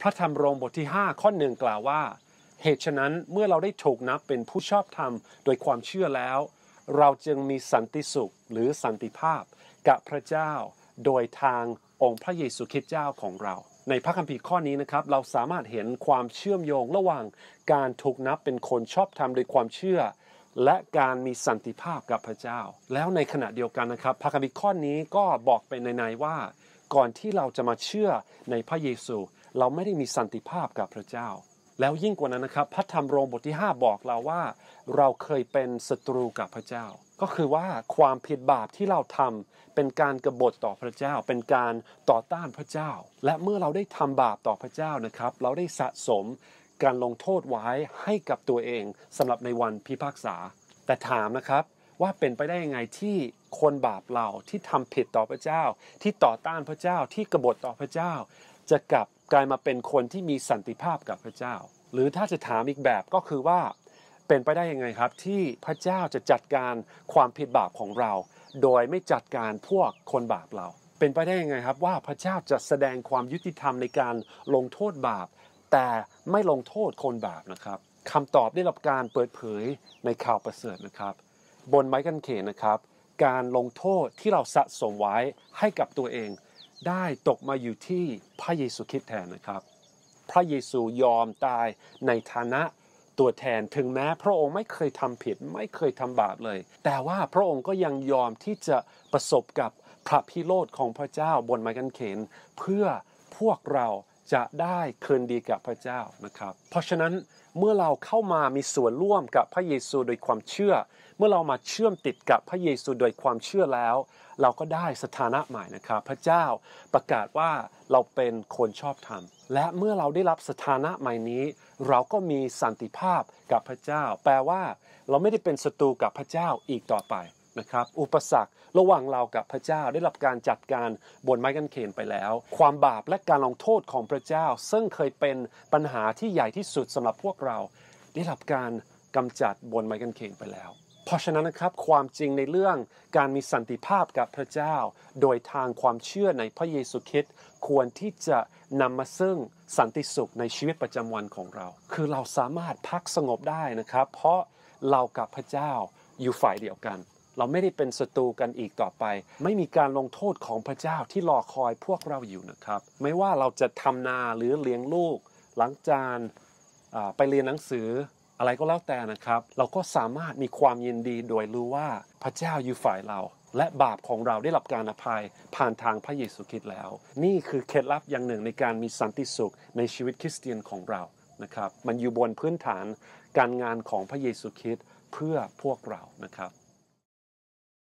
พระธรรมโรมบทที่5ข้อหนึ่งกล่าวว่า เหตุฉะนั้นเมื่อเราได้ถูกนับเป็นผู้ชอบธรรม โดยความเชื่อแล้ว เราจึงมีสันติสุขหรือสันติภาพกับพระเจ้า โดยทางองค์พระเยซูคริสต์เจ้าของเรา ในพระคัมภีร์ข้อนี้นะครับ เราสามารถเห็นความเชื่อมโยงระหว่างการถูกนับเป็นคนชอบธรรมโดยความเชื่อ และการมีสันติภาพกับพระเจ้า แล้วในขณะเดียวกันนะครับ พระคัมภีร์ข้อนี้ก็บอกไปในในว่าก่อนที่เราจะมาเชื่อในพระเยซูเราไม่ได้มีสันติภาพกับพระเจ้า แล้วยิ่งกว่านั้นนะครับพระธรรมโรมบทที่5บอกเราว่า เราเคยเป็นศัตรูกับพระเจ้า ก็คือว่าความผิดบาปที่เราทำเป็นการกรบฏต่อพระเจ้า เป็นการต่อต้านพระเจ้า และเมื่อเราได้ทำบาปต่อพระเจ้านะครับ เราได้สะสมการลงโทษไว้ให้กับตัวเองสำหรับในวันพิพากษา แต่ถามนะครับว่าเป็นไปได้ยังไงที่คนบาปเรา ที่ทำผิดต่อพระเจ้าที่ต่อต้านพระเจ้าที่กบฏต่อพระเจ้า จะกลับกลายมาเป็นคนที่มีสันติภาพกับพระเจ้า หรือถ้าจะถามอีกแบบก็คือว่า เป็นไปได้ยังไงครับ ที่พระเจ้าจะจัดการความผิดบาปของเรา โดยไม่จัดการพวกคนบาปเรา เป็นไปได้ยังไงครับ ว่าพระเจ้าจะแสดงความยุติธรรมในการลงโทษบาปแต่ไม่ลงโทษคนบาปนะครับคำตอบได้รับการเปิดเผยในข่าวประเสริฐนะครับ บนไม้กันเขนนะครับการลงโทษที่เราสะสมไว้ให้กับตัวเอง ได้ตกมาอยู่ที่พระเยซูคริสต์แทนนะครับ พระเยซูยอมตายในฐานะตัวแทนถึงแม้พระองค์ไม่เคยทำผิดไม่เคยทำบาปเลย แต่ว่าพระองค์ก็ยังยอมที่จะประสบกับพระพิโรธของพระเจ้าบนไม้กางเขน เพื่อพวกเราจะได้คืนดีกับพระเจ้านะครับเพราะฉะนั้นเมื่อเราเข้ามามีส่วนร่วมกับพระเยซูโดยความเชื่อ เมื่อเรามาเชื่อมติดกับพระเยซูโดยความเชื่อแล้ว เราก็ได้สถานะใหม่นะครับพระเจ้าประกาศว่าเราเป็นคนชอบธรรมและเมื่อเราได้รับสถานะใหม่นี้ เราก็มีสันติภาพกับพระเจ้า แปลว่าเราไม่ได้เป็นศัตรูกับพระเจ้าอีกต่อไปนะครับอุปสรรคระหว่างเรากับพระเจ้าได้รับการจัดการบนไม้กางเขนไปแล้ว ความบาปและการลงโทษของพระเจ้า ซึ่งเคยเป็นปัญหาที่ใหญ่ที่สุดสำหรับพวกเรา ได้รับการกำจัดบนไม้กางเขนไปแล้ว เพราะฉะนั้นนะครับความจริงในเรื่องการมีสันติภาพกับพระเจ้า โดยทางความเชื่อในพระเยซูคริสต์ควรที่จะนำมาซึ่งสันติสุขในชีวิตประจำวันของเรา คือเราสามารถพักสงบได้นะครับเพราะเรากับพระเจ้าอยู่ฝ่ายเดียวกันเราไม่ได้เป็นศัตรูกันอีกต่อไป ไม่มีการลงโทษของพระเจ้าที่รอคอยพวกเราอยู่นะครับ ไม่ว่าเราจะทำนาหรือเลี้ยงลูก หลังจานไปเรียนหนังสือ อะไรก็แล้วแต่นะครับ เราก็สามารถมีความยินดีโดยรู้ว่าพระเจ้าอยู่ฝ่ายเรา และบาปของเราได้รับการอภัยผ่านทางพระเยซูคริสต์แล้ว นี่คือเคล็ดลับอย่างหนึ่งในการมีสันติสุขในชีวิตคริสเตียนของเรา นะครับ มันอยู่บนพื้นฐานการงานของพระเยซูคริสต์เพื่อพวกเรา นะครับ